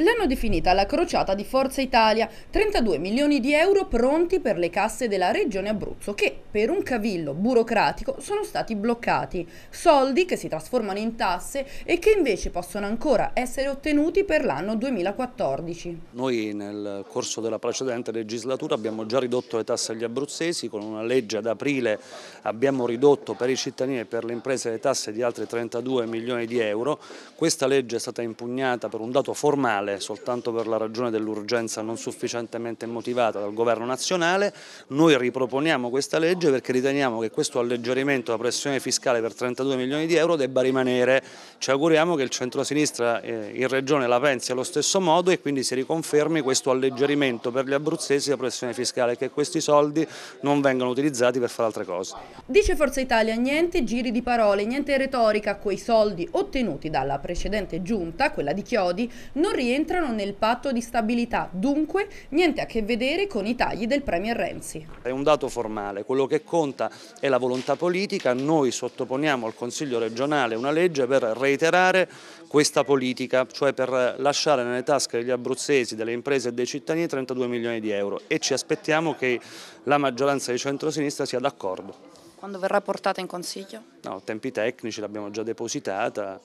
L'hanno definita la crociata di Forza Italia, 32 milioni di euro pronti per le casse della regione Abruzzo che per un cavillo burocratico sono stati bloccati, soldi che si trasformano in tasse e che invece possono ancora essere ottenuti per l'anno 2014. Noi nel corso della precedente legislatura abbiamo già ridotto le tasse agli abruzzesi, con una legge ad aprile abbiamo ridotto per i cittadini e per le imprese le tasse di altri 32 milioni di euro, questa legge è stata impugnata per un dato formale nazionale soltanto per la ragione dell'urgenza non sufficientemente motivata dal governo nazionale, noi riproponiamo questa legge perché riteniamo che questo alleggerimento della pressione fiscale per 32 milioni di euro debba rimanere. Ci auguriamo che il centrosinistra eh, in regione la pensi allo stesso modo e quindi si riconfermi questo alleggerimento per gli abruzzesi della pressione fiscale e che questi soldi non vengano utilizzati per fare altre cose. Dice Forza Italia niente giri di parole, niente retorica, quei soldi ottenuti dalla precedente giunta, quella di Chiodi, non riescono rientrano nel patto di stabilità, dunque niente a che vedere con i tagli del Premier Renzi. È un dato formale, quello che conta è la volontà politica, noi sottoponiamo al Consiglio regionale una legge per reiterare questa politica, cioè per lasciare nelle tasche degli abruzzesi, delle imprese e dei cittadini 32 milioni di euro e ci aspettiamo che la maggioranza di centrosinistra sia d'accordo. Quando verrà portata in Consiglio? No, tempi tecnici, l'abbiamo già depositata.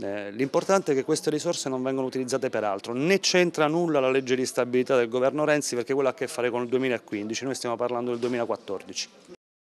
Eh, l'importante è che queste risorse non vengano utilizzate per altro. Ne c'entra nulla la legge di stabilità del governo Renzi perché quella ha a che fare con il 2015, noi stiamo parlando del 2014.